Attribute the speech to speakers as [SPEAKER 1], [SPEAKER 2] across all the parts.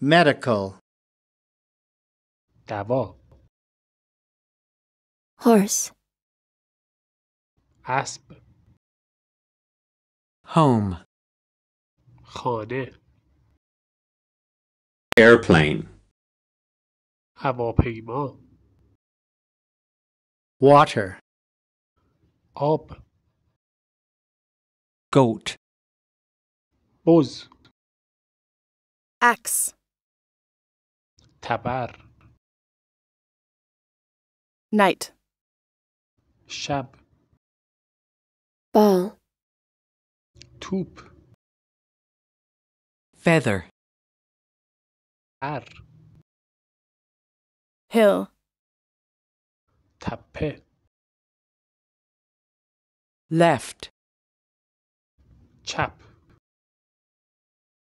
[SPEAKER 1] medical دوا horse اسب home خانه airplane هواپیما water آب goat بز axe تبر night شب ball توپ feather Ar. hill تپه left chap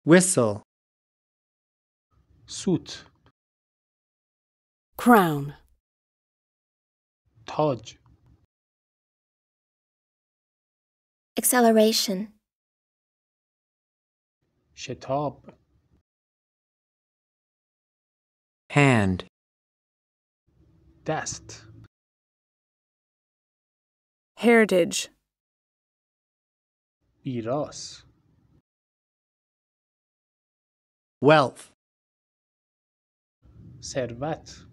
[SPEAKER 1] whistle suit crown Taj acceleration shetab hand dust heritage Iras. wealth Servat.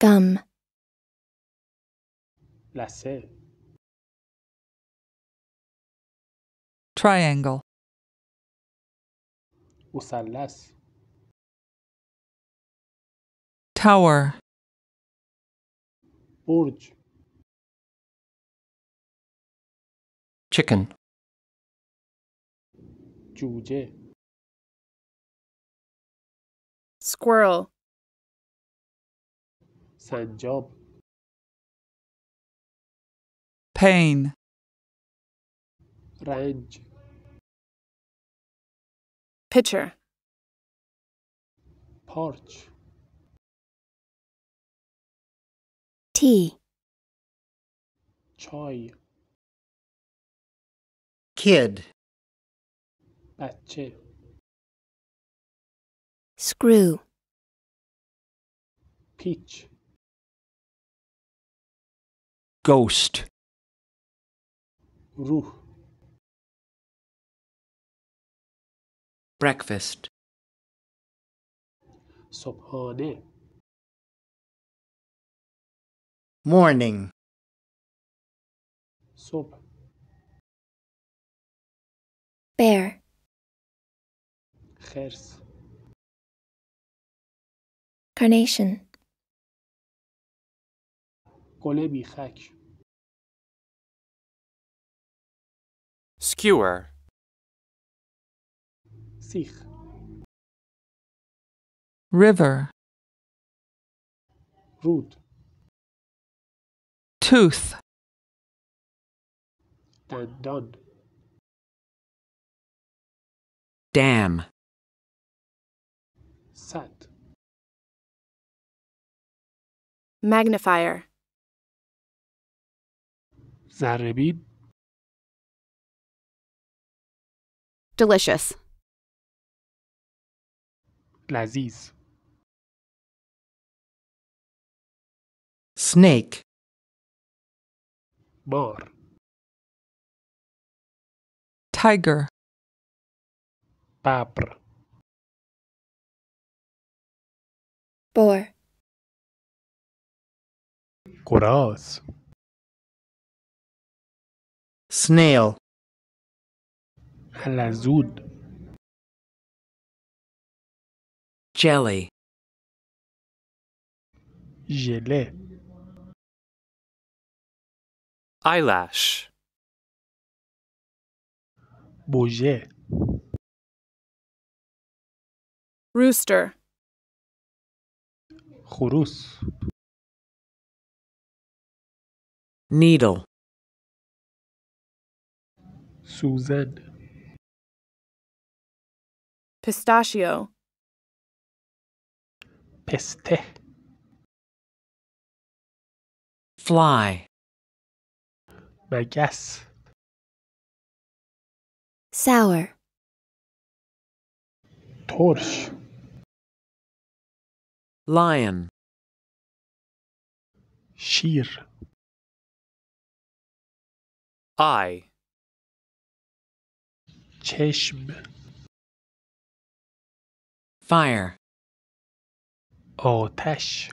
[SPEAKER 1] Gum. La Lacet. Triangle. Usalas. Tower. Burj. Chicken. Cuce. Squirrel said Job. Pain. Rage. Pitcher. Porch. Tea. Choy. Kid. Bache. Screw. Peach ghost ruh breakfast صبحانه morning صبح bear Khers. carnation گل بیخک skewer سیخ river رود tooth دندان dam sat magnifier ذره Delicious. لذیذ snake بار tiger ببر boar گراز snail حلزود jelly Gelé. eyelash بوژه rooster Chorus. needle Suzette. Pistachio. Peste. Fly. My guess. Sour. Torch. Lion. Sheer. I. چشم fire آتش